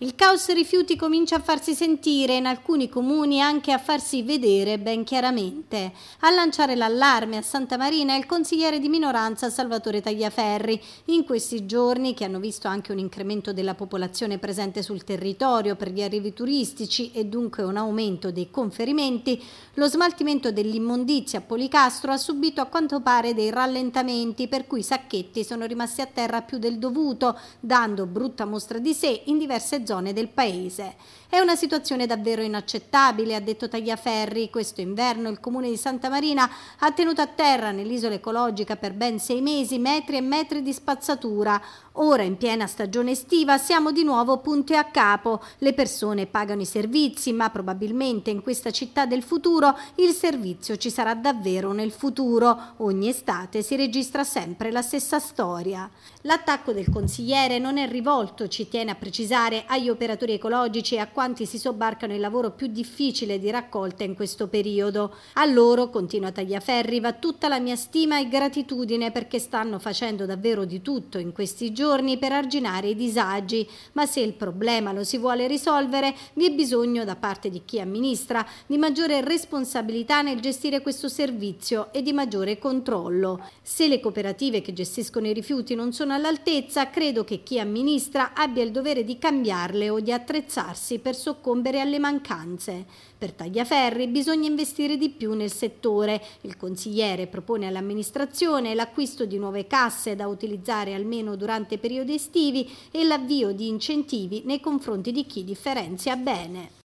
Il caos rifiuti comincia a farsi sentire in alcuni comuni anche a farsi vedere ben chiaramente. A lanciare l'allarme a Santa Marina è il consigliere di minoranza Salvatore Tagliaferri. In questi giorni, che hanno visto anche un incremento della popolazione presente sul territorio per gli arrivi turistici e dunque un aumento dei conferimenti, lo smaltimento dell'immondizia a Policastro ha subito a quanto pare dei rallentamenti per cui i sacchetti sono rimasti a terra più del dovuto, dando brutta mostra di sé in diverse zone zone del paese. È una situazione davvero inaccettabile, ha detto Tagliaferri. Questo inverno il comune di Santa Marina ha tenuto a terra nell'isola ecologica per ben sei mesi metri e metri di spazzatura. Ora, in piena stagione estiva, siamo di nuovo punte a capo. Le persone pagano i servizi, ma probabilmente in questa città del futuro il servizio ci sarà davvero nel futuro. Ogni estate si registra sempre la stessa storia. L'attacco del consigliere non è rivolto, ci tiene a precisare, a agli operatori ecologici e a quanti si sobbarcano il lavoro più difficile di raccolta in questo periodo. A loro, continua Tagliaferri, va tutta la mia stima e gratitudine perché stanno facendo davvero di tutto in questi giorni per arginare i disagi, ma se il problema lo si vuole risolvere vi è bisogno da parte di chi amministra di maggiore responsabilità nel gestire questo servizio e di maggiore controllo. Se le cooperative che gestiscono i rifiuti non sono all'altezza, credo che chi amministra abbia il dovere di cambiare comprarle o di attrezzarsi per soccombere alle mancanze. Per Tagliaferri bisogna investire di più nel settore. Il consigliere propone all'amministrazione l'acquisto di nuove casse da utilizzare almeno durante periodi estivi e l'avvio di incentivi nei confronti di chi differenzia bene.